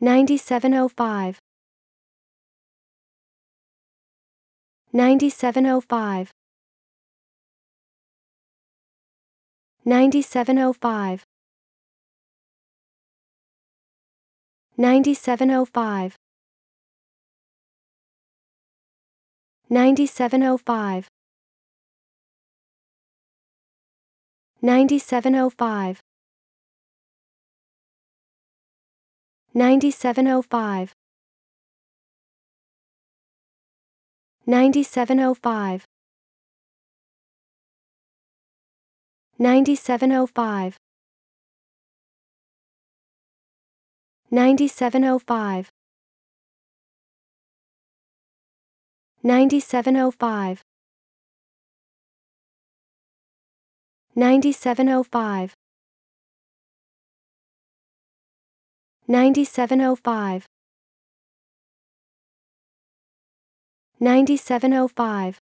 9705 9705 9705 9705 9705 9705 9705 9705 9705 9705 9705 9705 9705 9705